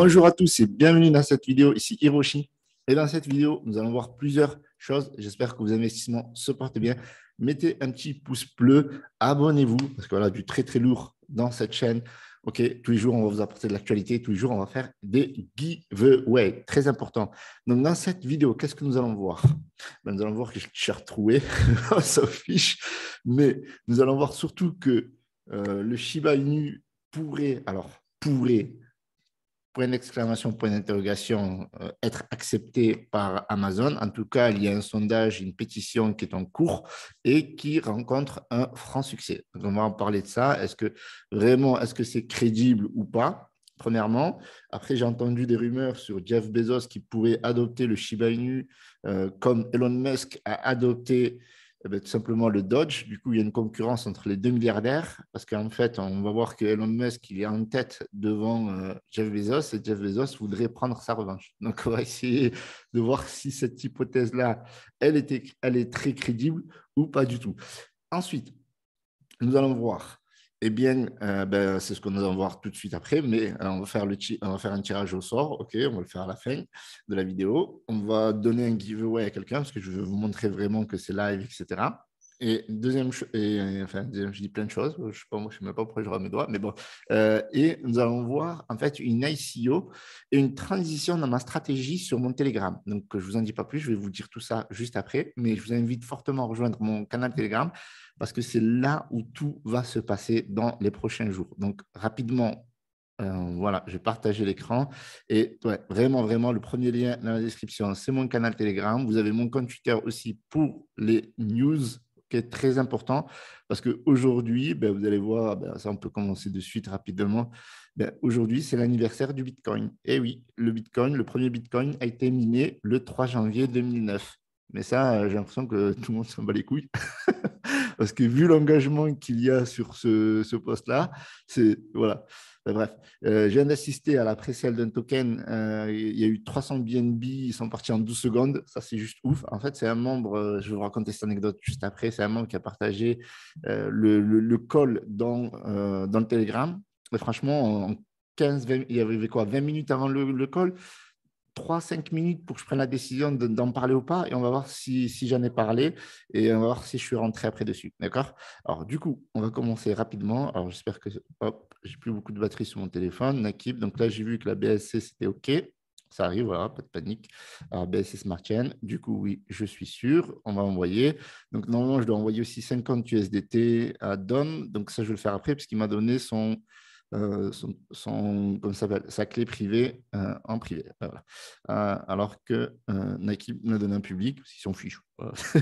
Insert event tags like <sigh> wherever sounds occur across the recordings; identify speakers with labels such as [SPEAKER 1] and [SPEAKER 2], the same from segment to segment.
[SPEAKER 1] Bonjour à tous et bienvenue dans cette vidéo, ici Hiroshi. Et dans cette vidéo, nous allons voir plusieurs choses. J'espère que vos investissements se portent bien. Mettez un petit pouce bleu, abonnez-vous, parce qu'on a du très très lourd dans cette chaîne. OK, tous les jours, on va vous apporter de l'actualité. Tous les jours, on va faire des giveaways. Très important. Donc, dans cette vidéo, qu'est-ce que nous allons voir ben, Nous allons voir que je suis retrouvé. ça <laughs> fiche. Mais nous allons voir surtout que euh, le Shiba Inu pourrait, alors pourrait, point d'exclamation, point d'interrogation, euh, être accepté par Amazon. En tout cas, il y a un sondage, une pétition qui est en cours et qui rencontre un franc succès. on va en parler de ça. Est-ce que vraiment, est-ce que c'est crédible ou pas Premièrement, après j'ai entendu des rumeurs sur Jeff Bezos qui pourrait adopter le Shiba Inu euh, comme Elon Musk a adopté eh ben, tout simplement le Dodge. Du coup, il y a une concurrence entre les deux milliardaires parce qu'en fait, on va voir que Elon Musk il est en tête devant euh, Jeff Bezos et Jeff Bezos voudrait prendre sa revanche. <laughs> Donc, on va essayer de voir si cette hypothèse-là, elle, elle est très crédible ou pas du tout. Ensuite, nous allons voir eh bien, euh, ben, c'est ce qu'on va voir tout de suite après, mais euh, on, va faire le on va faire un tirage au sort, ok, on va le faire à la fin de la vidéo. On va donner un giveaway à quelqu'un parce que je veux vous montrer vraiment que c'est live, etc. Et deuxième, et, enfin, je dis plein de choses, je ne sais, je même pas pourquoi je rends mes doigts, mais bon. Euh, et nous allons voir en fait une ICO et une transition dans ma stratégie sur mon Telegram. Donc, je ne vous en dis pas plus, je vais vous dire tout ça juste après, mais je vous invite fortement à rejoindre mon canal Telegram parce que c'est là où tout va se passer dans les prochains jours. Donc, rapidement, euh, voilà, voilà, vais partager l'écran. Et vraiment, vraiment, le premier lien dans la description, c'est mon canal Telegram. Vous avez mon compte Twitter aussi pour les news qui est très important parce qu'aujourd'hui, ben, vous allez voir, ben, ça on peut commencer de suite rapidement. Ben, aujourd'hui, c'est l'anniversaire du Bitcoin. Et eh oui, le Bitcoin, le premier Bitcoin a été miné le 3 janvier 2009. Mais ça, euh, j'ai l'impression que tout le monde s'en bat les couilles. <laughs> Parce que vu l'engagement qu'il y a sur ce, ce poste-là, c'est. Voilà. bref, euh, je viens d'assister à la pré d'un token. Euh, il y a eu 300 BNB, ils sont partis en 12 secondes. Ça, c'est juste ouf. En fait, c'est un membre, euh, je vais vous raconter cette anecdote juste après, c'est un membre qui a partagé le, le, call dans, dans le Telegram. Et franchement, en 15, il y avait quoi 20 minutes avant le call 3-5 minutes pour que je prenne la décision d'en parler ou pas, et on va voir si, si j'en ai parlé, et on va voir si je suis rentré après dessus. D'accord Alors, du coup, on va commencer rapidement. Alors, j'espère que hop, j'ai plus beaucoup de batterie sur mon téléphone, Nakib. Donc là, j'ai vu que la BSC, c'était OK. Ça arrive, voilà, pas de panique. Alors, BSC Smart Chain, du coup, oui, je suis sûr, on va envoyer. Donc, normalement, je dois envoyer aussi 50 USDT à Dom. Donc, ça, je vais le faire après, puisqu'il m'a donné son, euh, son, comme ça, sa clé privée euh, en privé. Euh, alors que Nike me donne un public, s'ils s'en fichent. <laughs> ok,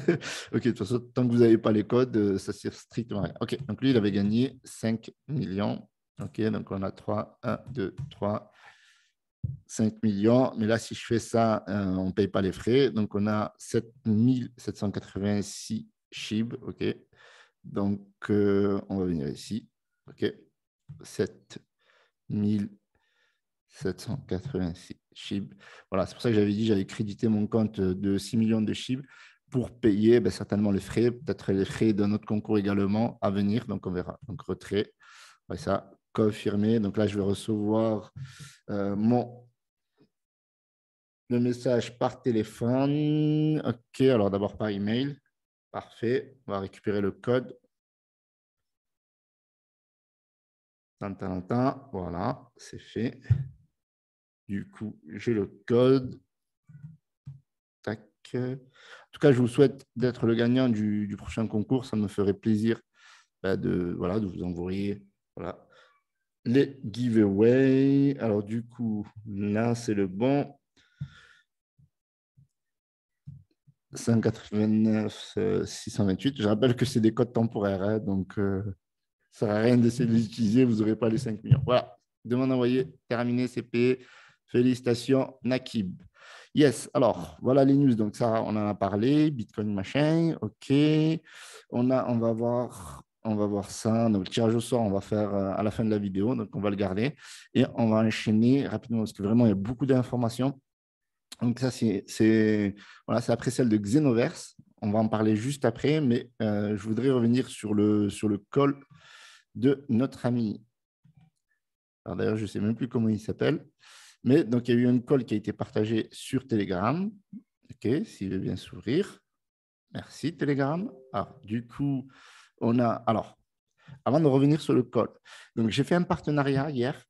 [SPEAKER 1] de toute façon, tant que vous n'avez pas les codes, ça sert strictement à rien. Ok, donc lui, il avait gagné 5 millions. Ok, donc on a 3, 1, 2, 3. 5 millions. Mais là, si je fais ça, on ne paye pas les frais. Donc, on a 7786 chip OK. Donc, on va venir ici. OK. 786 SHIB. Voilà, c'est pour ça que j'avais dit, j'avais crédité mon compte de 6 millions de SHIB pour payer ben, certainement les frais, peut-être les frais d'un autre concours également à venir. Donc, on verra. Donc, retrait. ça, confirmé. Donc là, je vais recevoir euh, mon le message par téléphone. OK, alors d'abord par email. Parfait. On va récupérer le code. Voilà, c'est fait. Du coup, j'ai le code. Tac. En tout cas, je vous souhaite d'être le gagnant du, prochain concours. Ça me ferait plaisir bah, de, voilà, de vous envoyer voilà, les giveaways. Alors, du coup, là, c'est le bon. 189, 628. Euh, je rappelle que c'est des codes temporaires. Hein, donc. Euh, ça ne sert à rien d'essayer de les utiliser, vous n'aurez pas les 5 millions. Voilà, demande envoyée, Terminé. CP. Félicitations, Nakib. Yes, alors voilà les news. Donc, ça, on en a parlé. Bitcoin, machin. OK. On, a, on, va, voir, on va voir ça. Donc, le tirage au sort, on va faire euh, à la fin de la vidéo. Donc, on va le garder. Et on va enchaîner rapidement parce que vraiment, il y a beaucoup d'informations. Donc, ça, c'est voilà, après celle de Xenoverse. On va en parler juste après. Mais euh, je voudrais revenir sur le, sur le call de notre ami. Alors d'ailleurs, je ne sais même plus comment il s'appelle. Mais donc, il y a eu un call qui a été partagé sur Telegram. OK, s'il veut bien s'ouvrir. Merci, Telegram. Alors, ah, du coup, on a. Alors, avant de revenir sur le call, donc j'ai fait un partenariat hier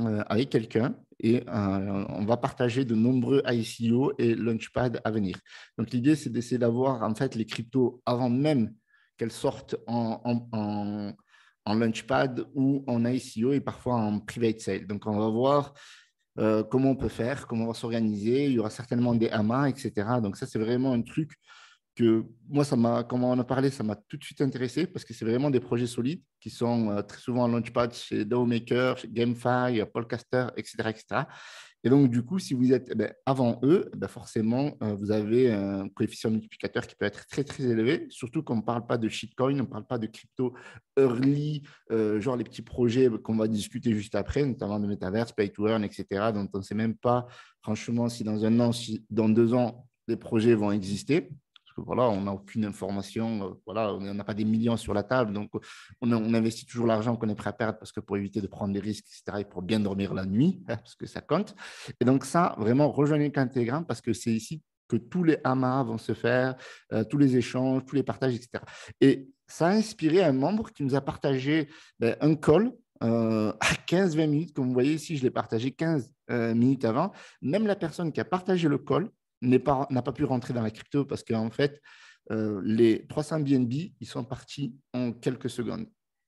[SPEAKER 1] euh, avec quelqu'un et euh, on va partager de nombreux ICO et Launchpad à venir. Donc, l'idée, c'est d'essayer d'avoir en fait les cryptos avant même qu'elles sortent en en Launchpad ou en ICO et parfois en private sale. Donc, on va voir euh, comment on peut faire, comment on va s'organiser. Il y aura certainement des amas, etc. Donc, ça, c'est vraiment un truc que moi, ça m'a, comme on en a parlé, ça m'a tout de suite intéressé parce que c'est vraiment des projets solides qui sont euh, très souvent en Launchpad chez Dowmaker, chez GameFi, Polcaster, etc., etc. Et donc, du coup, si vous êtes eh ben, avant eux, eh ben, forcément, euh, vous avez un coefficient multiplicateur qui peut être très, très élevé, surtout qu'on ne parle pas de shitcoin, on ne parle pas de crypto early, euh, genre les petits projets qu'on va discuter juste après, notamment de Metaverse, Pay to Earn, etc., dont on ne sait même pas, franchement, si dans un an, si dans deux ans, les projets vont exister. Parce que voilà, on n'a aucune information, euh, voilà, on n'a pas des millions sur la table. Donc, euh, on, investit toujours l'argent qu'on est prêt à perdre parce que pour éviter de prendre des risques, etc., et pour bien dormir la nuit, <laughs> parce que ça compte. Et donc, ça, vraiment, rejoignez Quintégramme parce que c'est ici que tous les amas vont se faire, euh, tous les échanges, tous les partages, etc. Et ça a inspiré un membre qui nous a partagé ben, un call <laughs> à 15-20 minutes. Comme vous voyez ici, je l'ai partagé 15 minutes avant. Même la personne qui a partagé le call n'a pas, pu rentrer dans la crypto parce qu'en fait, euh, les 300 BNB, ils sont partis en quelques secondes.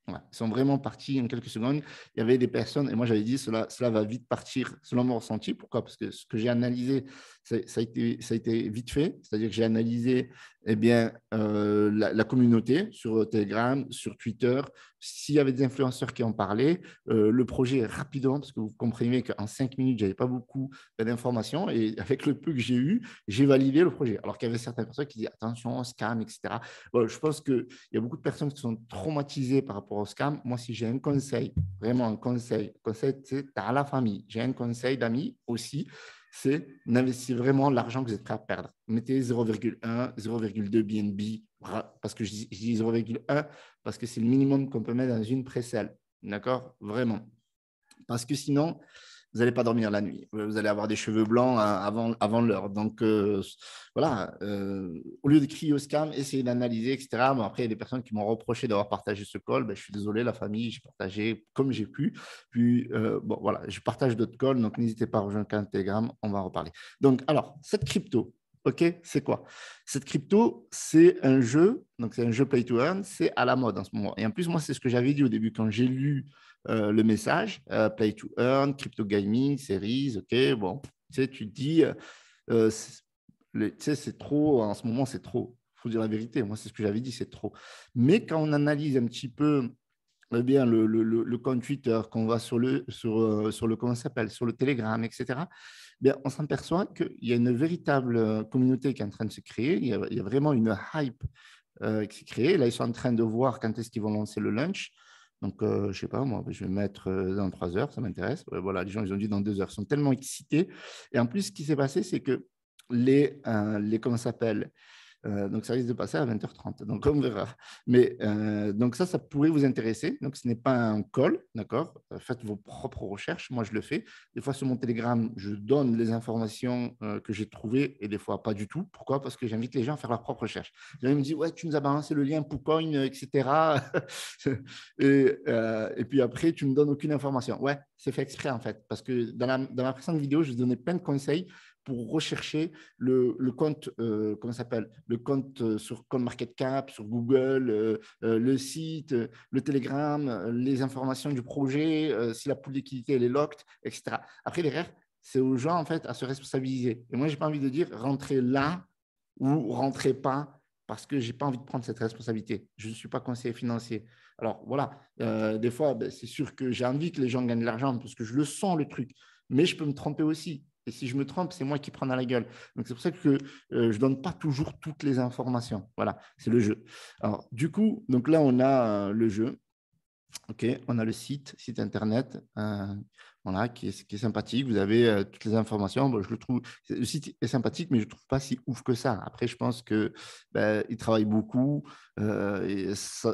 [SPEAKER 1] ils sont vraiment partis en quelques secondes. Il y avait des personnes, et moi j'avais dit, cela, cela va vite partir, selon mon ressenti. Pourquoi Parce que ce que j'ai analysé, ça a, ça a été vite fait. C'est-à-dire que j'ai analysé eh bien, euh, la, communauté sur Telegram, sur Twitter, s'il y avait des influenceurs qui en parlaient, euh, le projet rapidement, parce que vous comprenez qu'en cinq minutes, j'avais pas beaucoup d'informations, et <laughs> avec le peu que j'ai eu, j'ai validé le projet. Alors qu'il y avait certaines personnes qui disaient attention, scam, etc. je pense qu'il y a beaucoup de personnes qui sont traumatisées par rapport au scam. Moi, si j'ai un conseil, vraiment un conseil, conseil, c'est à la famille. J'ai un conseil d'amis aussi c'est d'investir vraiment l'argent que vous êtes prêt à perdre. Mettez 0,1, 0,2 BNB, parce que je dis, 0,1, parce que c'est le minimum qu'on peut mettre dans une pré D'accord Vraiment. Parce que sinon, vous n'allez pas dormir la nuit. Vous allez avoir des cheveux blancs hein, avant, avant l'heure. Donc, euh, voilà, euh, au lieu de crier au scam, essayez d'analyser, etc. Mais après, il y a des personnes qui m'ont reproché d'avoir partagé ce call. Ben, je suis désolé, la famille, j'ai partagé comme j'ai pu. Puis, euh, bon, voilà, je partage d'autres calls. Donc, n'hésitez pas à rejoindre le On va en reparler. Donc, alors, cette crypto, OK, c'est quoi Cette crypto, c'est un jeu, donc c'est un jeu play to earn, c'est à la mode en ce moment. Et en plus, moi, c'est ce que j'avais dit au début quand j'ai lu euh, le message, euh, play to earn, crypto gaming, series, ok, bon, tu sais, tu dis, euh, tu sais, c'est trop, en ce moment, c'est trop. Il faut dire la vérité, moi, c'est ce que j'avais dit, c'est trop. Mais quand on analyse un petit peu eh le, le, le, compte Twitter, qu'on va sur le, sur, sur le, comment s'appelle, sur le Telegram, etc., eh bien, on s'aperçoit qu'il y a une véritable communauté qui est en train de se créer, il y a, il y a vraiment une hype qui s'est créée. Là, ils sont en train de voir quand est-ce qu'ils vont lancer le lunch. Donc, je euh, je sais pas, moi, je vais mettre euh, dans trois heures, ça m'intéresse. Voilà, les gens, ils ont dit dans deux heures, ils sont tellement excités. Et en plus, ce qui s'est passé, c'est que les, euh, comment les s'appelle euh, donc, ça risque de passer à 20h30. Donc, on verra. Mais euh, donc, ça, ça pourrait vous intéresser. Donc, ce n'est pas un call, d'accord euh, Faites vos propres recherches. Moi, je le fais. Des fois, sur mon Telegram, je donne les informations que j'ai trouvées et des fois, pas du tout. Pourquoi Parce que j'invite les gens à faire leurs propres recherches. Ils me disent Ouais, tu nous as balancé le lien Poucoin, etc. <laughs> et, puis après, tu ne me donnes aucune information. Ouais, c'est fait exprès, en fait. Parce que dans, la, ma précédente vidéo, je donnais plein de conseils pour rechercher le, compte, euh, comment s'appelle, le compte euh, sur CoinMarketCap, sur Google, euh, le site, le Telegram, les informations du projet, si la pool d'équité est locked, etc. Après, derrière, c'est aux gens en fait à se responsabiliser. Et moi, j'ai pas envie de dire rentrez là ou rentrez pas parce que j'ai pas envie de prendre cette responsabilité. Je ne suis pas conseiller financier. Alors voilà, des fois, ben, c'est sûr que j'ai envie que les gens gagnent de l'argent parce que je le sens le truc, mais je peux me tromper aussi et si je me trompe, c'est moi qui prends à la gueule. Donc, c'est pour ça que euh, je ne donne pas toujours toutes les informations. Voilà, c'est le jeu. Alors, du coup, donc là, on a euh, le jeu. Ok, on a le site, site internet, euh, voilà, qui est, sympathique. Vous avez euh, toutes les informations. je le trouve, le site est sympathique, mais je ne trouve pas si ouf que ça. Après, je pense que ben, il travaille beaucoup. Euh,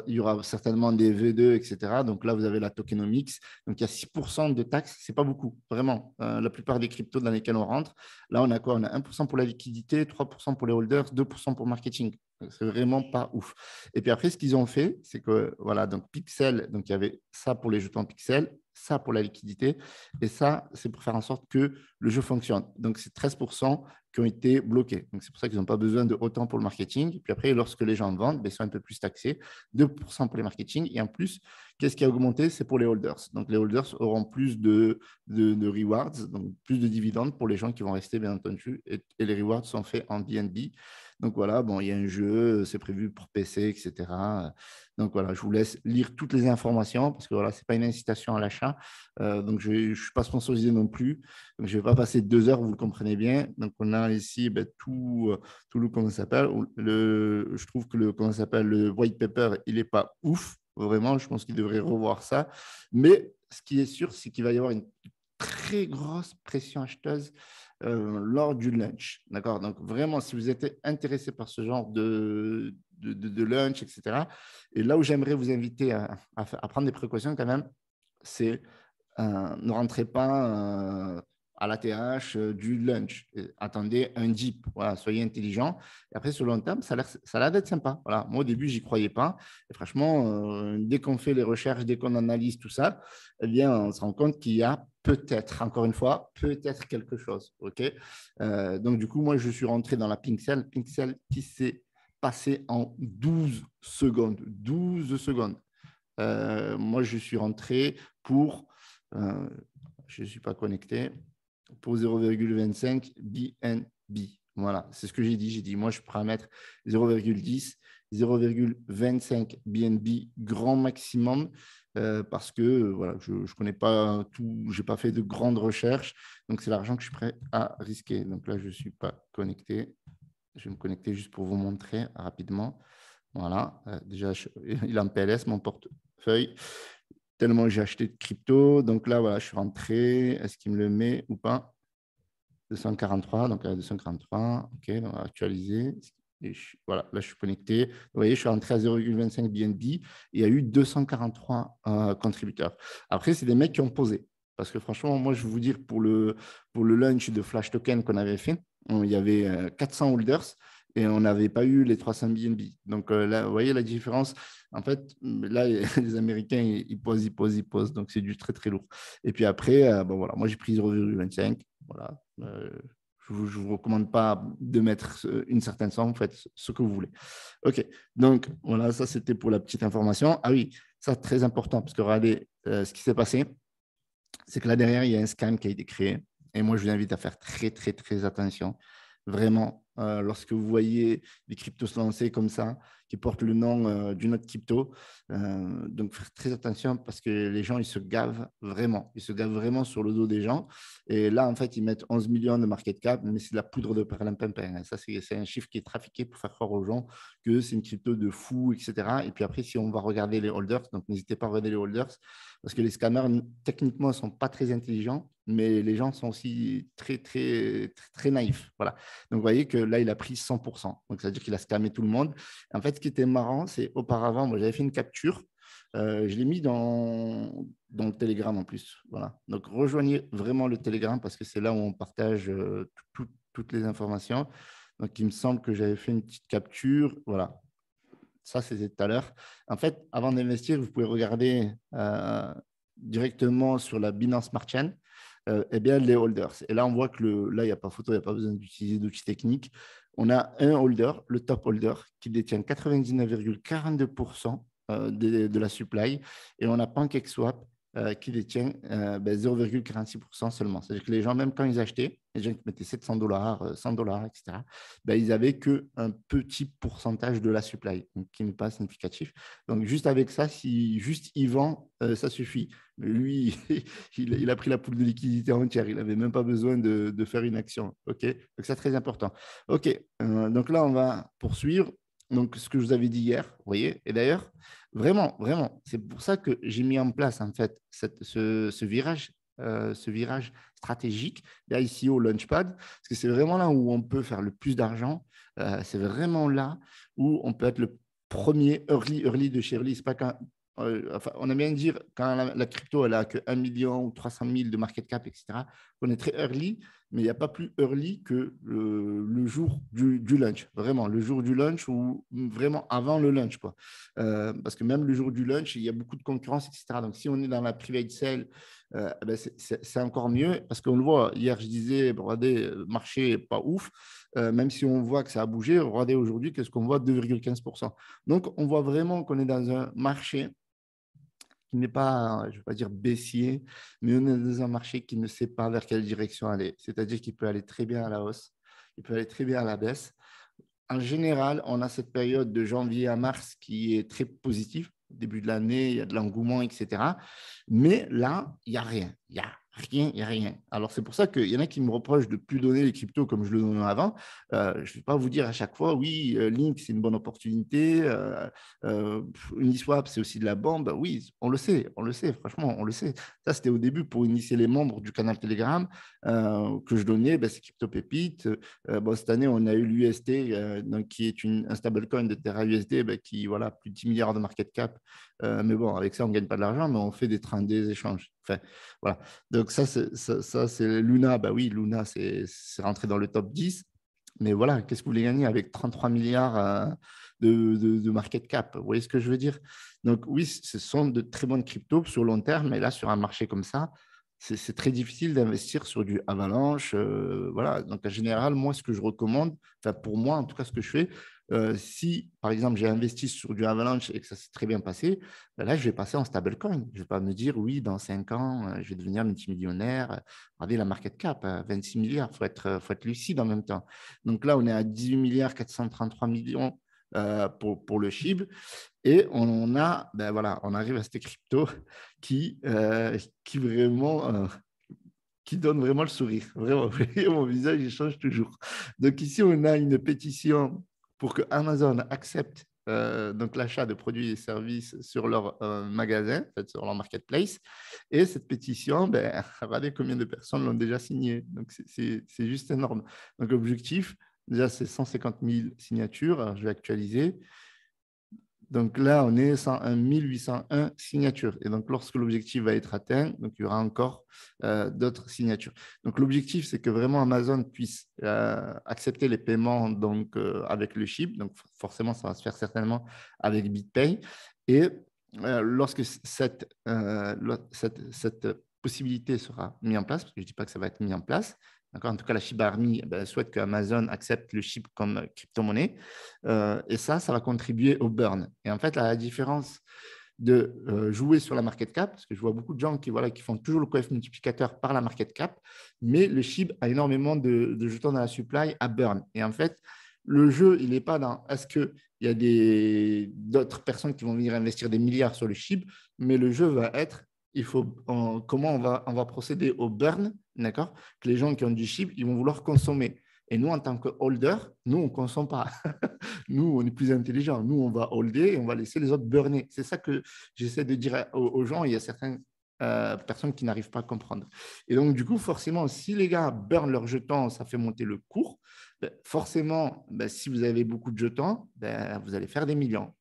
[SPEAKER 1] il y aura certainement des V2, etc. Donc là, vous avez la tokenomics. Donc il y a 6% de taxes. C'est pas beaucoup, vraiment. la plupart des cryptos dans lesquels on rentre, là, on a quoi On a 1% pour la liquidité, 3% pour les holders, 2% pour marketing. C'est vraiment pas ouf. Et puis après, ce qu'ils ont fait, c'est que, voilà, donc Pixel, donc il y avait ça pour les jetons Pixel, ça pour la liquidité, et ça, c'est pour faire en sorte que le jeu fonctionne. Donc, c'est 13% qui ont été bloqués. Donc, c'est pour ça qu'ils n'ont pas besoin de autant pour le marketing. puis après, lorsque les gens vendent, ben, ils sont un peu plus taxés, 2% pour les marketing. Et en plus, qu'est-ce qui a augmenté C'est pour les holders. Donc, les holders auront plus de, rewards, donc plus de dividendes pour les gens qui vont rester, bien entendu. Et, et les rewards sont faits en BNB. Donc voilà, bon, il y a un jeu, euh, c'est prévu pour PC, etc. Donc voilà, je vous laisse lire toutes les informations parce que voilà, c'est pas une incitation à l'achat. Euh, donc je, ne suis pas sponsorisé non plus. Donc je vais pas passer deux heures, vous le comprenez bien. Donc on a ici ben, tout, euh, tout le comment s'appelle. je trouve que le comment s'appelle le white paper, il est pas ouf. Vraiment, je pense qu'il devrait revoir ça. Mais ce qui est sûr, c'est qu'il va y avoir une très grosse pression acheteuse euh, lors du lunch. D'accord Donc, vraiment, si vous êtes intéressé par ce genre de, de, lunch, etc., et là où j'aimerais vous inviter à, prendre des précautions quand même, c'est euh, ne rentrez pas euh, à la TH, euh, du lunch. attendez un dip, voilà, soyez intelligent. Et après, sur le long terme, ça a l'air d'être sympa. Voilà. Moi, au début, j'y croyais pas. Et franchement, euh, dès qu'on fait les recherches, dès qu'on analyse tout ça, eh bien, on se rend compte qu'il y a peut-être, encore une fois, peut-être quelque chose. ok euh, donc, du coup, moi, je suis rentré dans la Pixel. Pixel qui s'est passé en 12 secondes. 12 secondes. moi, je suis rentré pour... je ne suis pas connecté pour 0,25 BNB. Voilà, c'est ce que j'ai dit. J'ai dit, moi, je pourrais mettre 0,10, 0,25 BNB grand maximum. Euh, parce que euh, voilà, je ne connais pas tout, je n'ai pas fait de grandes recherches, donc c'est l'argent que je suis prêt à risquer. Donc là, je ne suis pas connecté. Je vais me connecter juste pour vous montrer rapidement. Voilà, euh, déjà, <laughs> il a un PLS, mon portefeuille tellement j'ai acheté de crypto. Donc là, voilà, je suis rentré. Est-ce qu'il me le met ou pas 243, donc à 243, ok, on va actualiser. Et voilà, là, je suis connecté. Vous voyez, je suis rentré à 0,25 BNB. il y a eu 243 euh, contributeurs. Après, c'est des mecs qui ont posé. Parce que franchement, moi, je vais vous dire, pour le, pour le lunch de Flash Token qu'on avait fait, il y avait 400 euh, holders et on n'avait pas eu les 300 BNB. Donc euh, là, vous voyez la différence. En fait, mm, là, <laughs> les Américains, ils posent, ils posent, ils posent. Donc c'est du très, très lourd. Et puis après, euh, bon, voilà, moi j'ai pris 0,25. Voilà. Euh, je ne vous, recommande pas de mettre une certaine somme. En fait, ce que vous voulez. OK. Donc voilà, ça c'était pour la petite information. Ah oui, ça très important parce que regardez ce qui s'est passé. C'est que là derrière, il y a un scan qui a été créé. Et moi, je vous invite à faire très, très, très attention. Vraiment, euh, lorsque vous voyez des cryptos se lancer comme ça, qui portent le nom euh, d'une autre crypto. Euh, donc, faire très attention parce que les gens, ils se gavent vraiment. Ils se gavent vraiment sur le dos des gens. Et là, en fait, ils mettent 11 millions de market cap, mais c'est de la poudre de perlimpinpin. Ça, c'est un chiffre qui est trafiqué pour faire croire aux gens que c'est une crypto de fou, etc. Et puis après, si on va regarder les holders, donc n'hésitez pas à regarder les holders, parce que les scammers, techniquement, ne sont pas très intelligents mais les gens sont aussi très, très, très, naïfs. Voilà. Donc, vous voyez que là, il a pris 100%. Donc, c'est-à-dire qu'il a scammé tout le monde. En fait, ce qui était marrant, c'est auparavant, moi, j'avais fait une capture. Euh, je l'ai mis dans, dans le Telegram en plus. Voilà. Donc, rejoignez vraiment le Telegram parce que c'est là où on partage euh, toutes les informations. Donc, il me semble que j'avais fait une petite capture. Voilà. Ça, c'était tout à l'heure. En fait, avant d'investir, vous pouvez regarder euh, directement sur la Binance Smart Chain. Euh, eh bien, les holders. Et là, on voit que le, là, il n'y a pas photo, il n'y a pas besoin d'utiliser d'outils techniques. On a un holder, le top holder, qui détient 99,42% euh, de, de, la supply. Et on a PancakeSwap euh, qui détient 0,46% euh, ben, seulement. C'est-à-dire que les gens, même quand ils achetaient, les gens qui mettaient 700 dollars, 100 euh, dollars, etc., ben, ils n'avaient qu'un petit pourcentage de la supply, donc qui n'est pas significatif. Donc, juste avec ça, si juste il vend, ça suffit. lui, <laughs> il, a pris la poule de liquidité entière. Il n'avait même pas besoin de, de, faire une action. OK Donc, c'est très important. OK. donc là, on va poursuivre. Donc, ce que je vous avais dit hier, vous voyez, et d'ailleurs, vraiment, vraiment, c'est pour ça que j'ai mis en place, en fait, ce, virage, euh, ce virage stratégique au Launchpad, parce que c'est vraiment là où on peut faire le plus d'argent, euh, c'est vraiment là où on peut être le premier early, early de chez early. Ce n'est pas, euh, on aime bien dire quand la, crypto elle a que 1 million ou 300 000 de market cap, etc. On est très early, mais il n'y a pas plus early que le, jour du, lunch, vraiment, le jour du lunch ou vraiment avant le lunch. Quoi. Euh, parce que même le jour du lunch, il y a beaucoup de concurrence, etc. Donc si on est dans la private sale, euh, eh ben, c'est encore mieux parce qu'on le voit. Hier, je disais, le marché pas ouf. même si on voit que ça a bougé, regardez aujourd'hui, qu'est-ce qu'on voit 2,15%. Donc, on voit vraiment qu'on est dans un marché qui n'est pas, hein, je ne pas dire baissier, mais on est dans un marché qui ne sait pas vers quelle direction aller. C'est-à-dire qu'il peut aller très bien à la hausse, il peut aller très bien à la baisse. En général, on a cette période de janvier à mars qui est très positive. début de l'année, il y a de l'engouement, etc. Mais là, il n'y a rien. Il a rien et rien. Alors, c'est pour ça qu'il y en a qui me reprochent de ne plus donner les cryptos comme je le donnais avant. Euh, je ne vais pas vous dire à chaque fois, oui, euh, Link, c'est une bonne opportunité. Euh, Uniswap, c'est aussi de la bande. Ben oui, on le sait, on le sait, franchement, on le sait. Ça, c'était au début pour initier les membres du canal Telegram que je donnais, ben, c'est Crypto Pépite. Bon, cette année, on a eu l'UST, qui est une, un stablecoin de Terra USD, ben, qui, voilà, plus de 10 milliards de market cap. mais bon, avec ça, on ne gagne pas de l'argent, mais on fait des trains, des échanges voilà. Donc ça, c'est, ça, c'est Luna. Bah oui, Luna, c'est, c'est rentré dans le top 10. Mais voilà, qu'est-ce que vous voulez gagner avec 33 milliards euh, de, de, market cap Vous voyez ce que je veux dire Donc oui, ce sont de très bonnes cryptos sur long terme, mais là, sur un marché comme ça, c'est, très difficile d'investir sur du avalanche. Euh, voilà. Donc en général, moi, ce que je recommande, pour moi, en tout cas, ce que je fais, euh, si, par exemple, j'ai investi sur du Avalanche et que ça s'est très bien passé, ben là, je vais passer en stablecoin. Je ne vais pas me dire, oui, dans 5 ans, euh, je vais devenir multimillionnaire. Regardez euh, la market cap, 26 milliards, il faut être, faut être lucide en même temps. Donc là, on est à 18 milliards 433 millions pour, pour, le SHIB. Et on, a, ben voilà, on arrive à cette crypto qui, qui vraiment qui donne vraiment le sourire. <laughs> Vraiment, mon visage, il change toujours. Donc ici, on a une pétition pour que Amazon accepte euh, donc l'achat de produits et services sur leur euh, magasin, sur leur marketplace. Et cette pétition, ben, <laughs> regardez combien de personnes l'ont déjà signée. Donc c'est juste énorme. Donc l'objectif, déjà, c'est 150 000 signatures. je vais actualiser. Donc là, on est 101 801 signatures. Et donc, lorsque l'objectif va être atteint, donc il y aura encore euh, d'autres signatures. Donc, l'objectif, c'est que vraiment Amazon puisse euh, accepter les paiements euh, avec le chip. Donc, forcément, ça va se faire certainement avec BitPay. Et lorsque cette, cette, cette possibilité sera mise en place, parce que je ne dis pas que ça va être mis en place, en tout cas, la Shiba Army eh ben, souhaite que Amazon accepte le chip comme euh, crypto-monnaie. Euh, et ça, ça va contribuer au burn. Et en fait, la différence de euh, jouer sur la market cap, parce que je vois beaucoup de gens qui, voilà, qui font toujours le coef multiplicateur par la market cap, mais le SHIB a énormément de, jetons dans la supply à burn. Et en fait, le jeu, il n'est pas dans est-ce qu'il y a d'autres personnes qui vont venir investir des milliards sur le SHIB, mais le jeu va être il faut, comment on va, on va procéder au burn d'accord Que les gens qui ont du chip, ils vont vouloir consommer. Et nous, en tant que holder, nous, on ne consomme pas. <laughs> nous, on est plus intelligents. Nous, on va holder et on va laisser les autres burner. C'est ça que j'essaie de dire aux, gens. Il y a certaines euh, personnes qui n'arrivent pas à comprendre. Et donc, du coup, forcément, si les gars burnent leurs jetons, ça fait monter le cours. Ben, forcément, ben, si vous avez beaucoup de jetons, ben, vous allez faire des millions.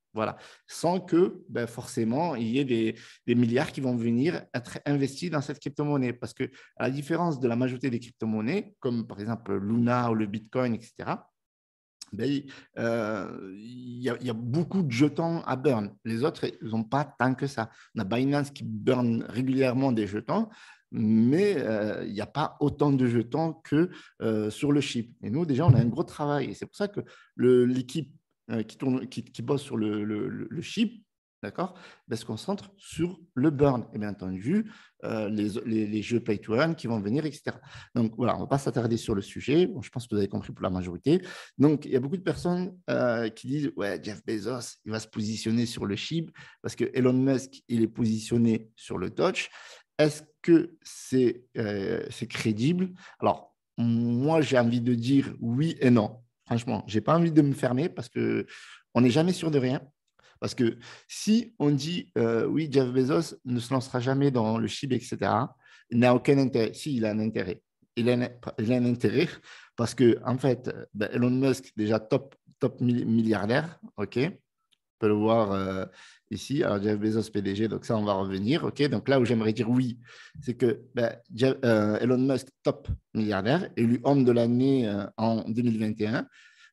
[SPEAKER 1] Sans que ben, forcément, il y ait des, milliards qui vont venir être investis dans cette crypto-monnaie. Parce que, à la différence de la majorité des crypto-monnaies, comme par exemple Luna ou le Bitcoin, etc., ben, euh, il y, a beaucoup de jetons à burn. Les autres, ils n'ont pas tant que ça. On a Binance qui burn régulièrement des jetons, mais euh, il n'y a pas autant de jetons que euh, sur le chip. Et nous, déjà, on a un gros travail. Et c'est pour ça que l'équipe euh, qui, tourne, qui, bosse sur le, le, chip, d'accord, ben, se concentre sur le burn. Et bien entendu, euh, les, jeux pay to earn qui vont venir, etc. Donc voilà, on ne va pas s'attarder sur le sujet. je pense que vous avez compris pour la majorité. Donc il y a beaucoup de personnes euh, qui disent Ouais, Jeff Bezos, il va se positionner sur le chip parce que Elon Musk, il est positionné sur le touch. Est-ce que c'est crédible Alors, moi, j'ai envie de dire oui et non. Franchement, je n'ai pas envie de me fermer parce qu'on n'est jamais sûr de rien. Parce que si on dit euh, oui, Jeff Bezos ne se lancera jamais dans le chip, etc., il n'a aucun intérêt. Si, il a un intérêt. Il a un, intérêt parce que, en fait, ben, Elon Musk, déjà top, top milliardaire, OK, on peut le voir euh, ici. Alors, Jeff Bezos PDG, donc ça, on va revenir. ok donc là où j'aimerais dire oui, c'est que ben, euh, Elon Musk, top milliardaire, élu homme de l'année euh, en 2021.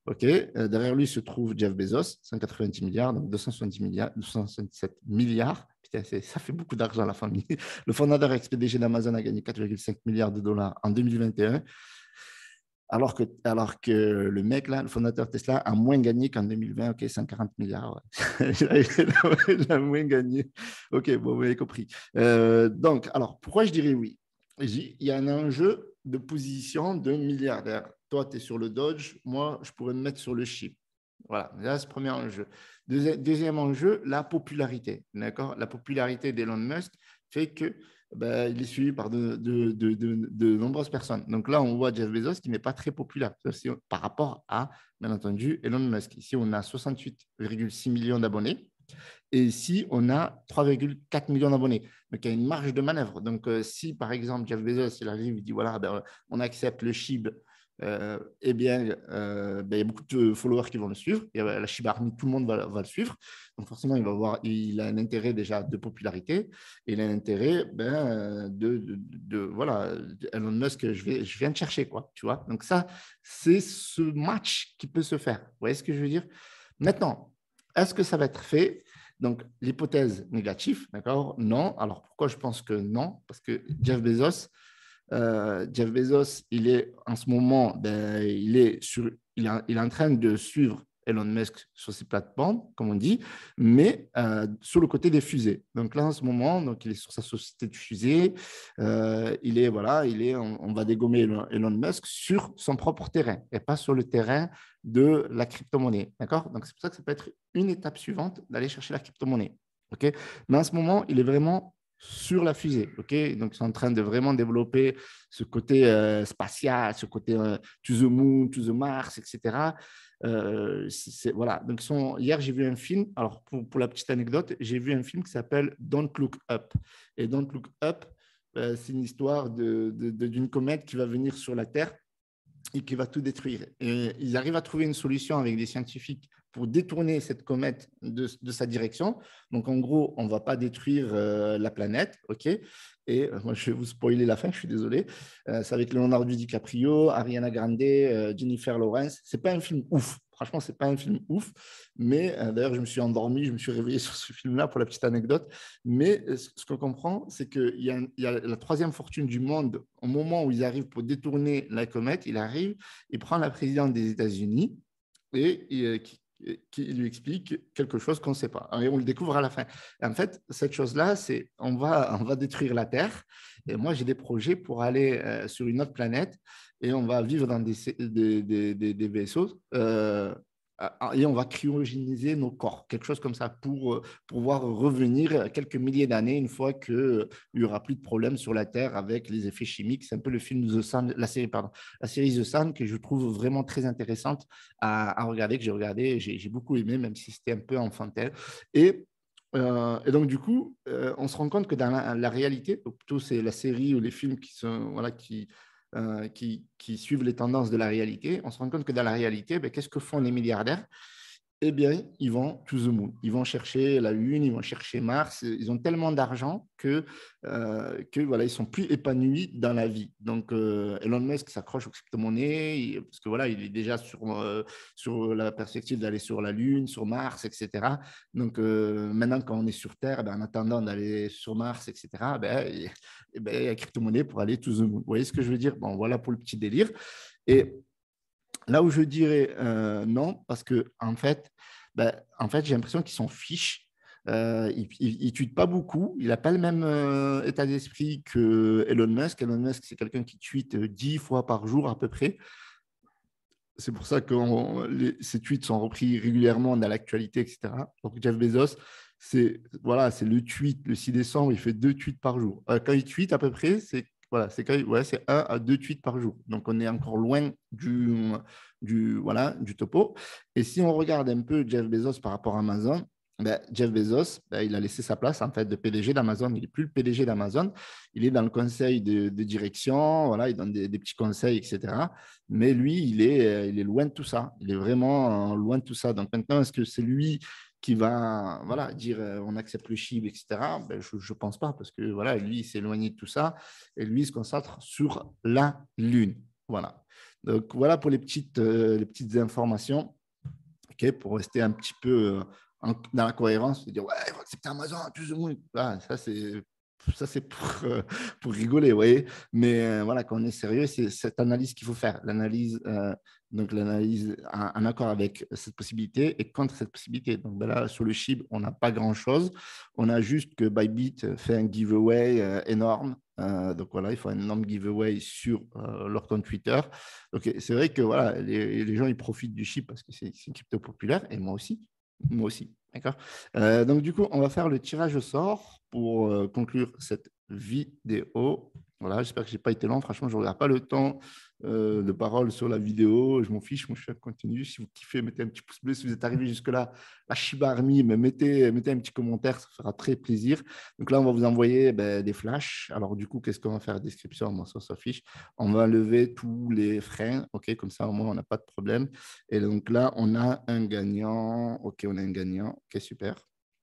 [SPEAKER 1] ok euh, derrière lui se trouve Jeff Bezos, 190 milliards, donc 270 milliards, 277 milliards. ça fait beaucoup d'argent, à la famille. <laughs> Le fondateur ex-PDG d'Amazon a gagné 4,5 milliards de dollars en 2021 alors que, alors que le mec, là, le fondateur Tesla, a moins gagné qu'en 2020. OK, 140 milliards. <laughs> il, a, moins gagné. OK, bon, vous avez compris. Euh, donc, alors, pourquoi je dirais oui Il y a un enjeu de position de milliardaire. Toi, tu es sur le Dodge. Moi, je pourrais me mettre sur le chip. Voilà, c'est le premier enjeu. deuxième enjeu, la popularité. D'accord La popularité d'Elon Musk fait que bah, il est suivi par de, nombreuses personnes. Donc là, on voit Jeff Bezos qui n'est pas très populaire par rapport à, bien entendu, Elon Musk. Ici, on a 68,6 millions d'abonnés. Et ici, on a 3,4 millions d'abonnés. Donc, il y a une marge de manœuvre. Donc, euh, si par exemple, Jeff Bezos, il arrive, il dit voilà, ben, on accepte le SHIB, euh, eh bien, euh, ben, il y a beaucoup de followers qui vont le suivre. y a euh, la Shiba Army, tout le monde va, le suivre. Donc, forcément, il va avoir, il a un intérêt déjà de popularité il a un intérêt ben, de, de, voilà, Elon Musk, je, vais, je viens de chercher, quoi, tu vois. Donc, ça, c'est ce match qui peut se faire. Vous voyez ce que je veux dire Maintenant, est-ce que ça va être fait donc, l'hypothèse négative, d'accord Non. Alors, pourquoi je pense que non Parce que Jeff Bezos, euh, Jeff Bezos, il est en ce moment, ben, il, est sur, il, est en train de suivre Elon Musk sur ses plateformes, comme on dit, mais euh, sur le côté des fusées. Donc là, en ce moment, donc, il est sur sa société de fusées. Euh, il est, voilà, il est, on, va dégommer Elon, Musk sur son propre terrain et pas sur le terrain de la crypto-monnaie. D'accord Donc c'est pour ça que ça peut être une étape suivante d'aller chercher la crypto-monnaie. ok mais en ce moment, il est vraiment sur la fusée. ok Donc, ils sont en train de vraiment développer ce côté euh, spatial, ce côté euh, to the moon, to the Mars, etc. Euh, voilà. Donc, hier, j'ai vu un film. Alors, pour, la petite anecdote, j'ai vu un film qui s'appelle Don't Look Up. Et Don't Look Up, c'est une histoire d'une comète qui va venir sur la Terre et qui va tout détruire. ils arrivent à trouver une solution avec des scientifiques pour détourner cette comète de, sa direction. Donc, en gros, on va pas détruire euh, la planète, OK Et euh, moi, je vais vous spoiler la fin, je suis désolé. Euh, c'est avec Leonardo DiCaprio, Ariana Grande, euh, Jennifer Lawrence. C'est pas un film ouf. Franchement, c'est pas un film ouf. Mais d'ailleurs, je me suis endormi, je me suis réveillé <laughs> sur ce film-là pour la petite anecdote. Mais ce qu'on comprend, c'est qu'il y, a, il y a la troisième fortune du monde au moment où ils arrivent pour détourner la comète. Il arrive, il prend la présidente des États-Unis et, qui lui explique quelque chose qu'on ne sait pas. Hein, et on le découvre à la fin. en fait, cette chose-là, c'est on va, on va détruire la Terre. Et moi, j'ai des projets pour aller euh, sur une autre planète et on va vivre dans des, vaisseaux euh, euh, et on va cryogéniser nos corps, quelque chose comme ça, pour euh, pouvoir revenir quelques milliers d'années une fois qu'il euh, n'y aura plus de problèmes sur la Terre avec les effets chimiques. C'est un peu le film la série, pardon, la série The Sun que je trouve vraiment très intéressante à, regarder, que j'ai regardé, j'ai beaucoup aimé, même si c'était un peu enfantin. Et et donc, du coup, on se rend compte que dans la, réalité, plutôt c'est la série ou les films qui, sont, voilà, qui, euh, qui, suivent les tendances de la réalité, on se rend compte que dans la réalité, ben, qu'est-ce que font les milliardaires eh bien, ils vont to the moon. Ils vont chercher la Lune, ils vont chercher Mars. Ils ont tellement d'argent que, euh, que voilà, ils sont plus épanouis dans la vie. Donc, euh, Elon Musk s'accroche aux crypto-monnaies parce que voilà, il est déjà sur, euh, sur la perspective d'aller sur la Lune, sur Mars, etc. Donc, euh, maintenant, quand on est sur Terre, eh ben, en attendant d'aller sur Mars, etc., eh, ben, eh ben, il y a crypto monnaies pour aller to the moon. Vous voyez ce que je veux dire Bon, voilà pour le petit délire. Et Là où je dirais euh, non, parce que en fait, ben, en fait j'ai l'impression qu'ils s'en fichent. Euh, il ne tweetent pas beaucoup, il n'a pas le même euh, état d'esprit que Elon Musk. Elon Musk, c'est quelqu'un qui tweet euh, dix fois par jour à peu près. C'est pour ça que ses tweets sont repris régulièrement dans l'actualité, etc. Donc Jeff Bezos, c'est voilà, c'est le tweet, le 6 décembre, il fait deux tweets par jour. quand il tweet à peu près, c'est voilà, c'est ouais, 1 à 2 tweets par jour. Donc, on est encore loin du, du, voilà, du topo. Et si on regarde un peu Jeff Bezos par rapport à Amazon, ben, Jeff Bezos, ben, il a laissé sa place en fait de PDG d'Amazon. Il n'est plus le PDG d'Amazon. Il est dans le conseil de, direction, voilà, il donne des, des, petits conseils, etc. Mais lui, il est, euh, il est loin de tout ça. Il est vraiment euh, loin de tout ça. Donc maintenant, est-ce que c'est lui qui va voilà, dire euh, on accepte le chib, etc., ben, je ne pense pas parce que voilà, lui, il s'est éloigné de tout ça et lui, il se concentre sur la Lune. Voilà. Donc voilà pour les petites, euh, les petites informations pour rester un petit peu euh, dans la cohérence et dire ouais, il accepter Amazon, tout ça, c'est ça c'est pour, pour rigoler, vous voyez. Mais voilà, quand on est sérieux, c'est cette analyse qu'il faut faire, l'analyse donc l'analyse un accord avec cette possibilité et contre cette possibilité. Donc ben là, sur le SHIB, on n'a pas grand-chose. On a juste que Bybit fait un giveaway euh, énorme. Euh, donc voilà, il faut un énorme giveaway sur euh, leur compte Twitter. Donc c'est vrai que voilà, les, gens ils profitent du SHIB parce que c'est une crypto populaire et moi aussi. Moi aussi. D'accord Donc du coup, on va faire le tirage au sort pour conclure cette vidéo. Voilà, j'espère que je n'ai pas été lent. Franchement, je ne regarde pas le temps euh, de parole sur la vidéo. Je m'en fiche, moi je continue Si vous kiffez, mettez un petit pouce bleu. Si vous êtes arrivé jusque-là, la Shiba Army, mais mettez, mettez un petit commentaire, ça fera très plaisir. Donc là, on va vous envoyer ben, des flashs. Alors du coup, qu'est-ce qu'on va faire Description, moi ça, s'affiche. On va lever tous les freins, ok Comme ça, au moins, on n'a pas de problème. Et donc là, on a un gagnant. Ok, on a un gagnant. Ok, super.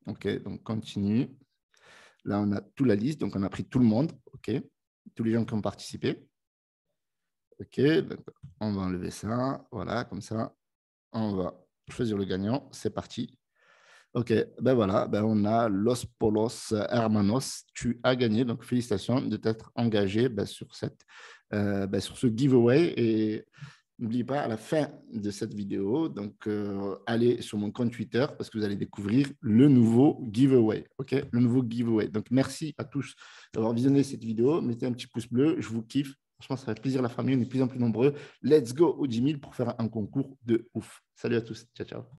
[SPEAKER 1] Ok, donc continue. Là, on a toute la liste, donc on a pris tout le monde. OK tous les gens qui ont participé. OK, on va enlever ça. Voilà, comme ça, on va choisir le gagnant. C'est parti. OK, ben voilà, ben on a Los Polos Hermanos. Tu as gagné, donc félicitations de t'être engagé ben, sur, cette, euh, ben, sur ce giveaway. Et N'oubliez pas, à la fin de cette vidéo, donc euh, allez sur mon compte Twitter parce que vous allez découvrir le nouveau giveaway. ok le nouveau giveaway. Donc, merci à tous d'avoir visionné cette vidéo. Mettez un petit pouce bleu. Je vous kiffe. Franchement, ça fait plaisir la famille. On est de plus en plus nombreux. Let's go aux 10 000 pour faire un concours de ouf. Salut à tous. Ciao, ciao.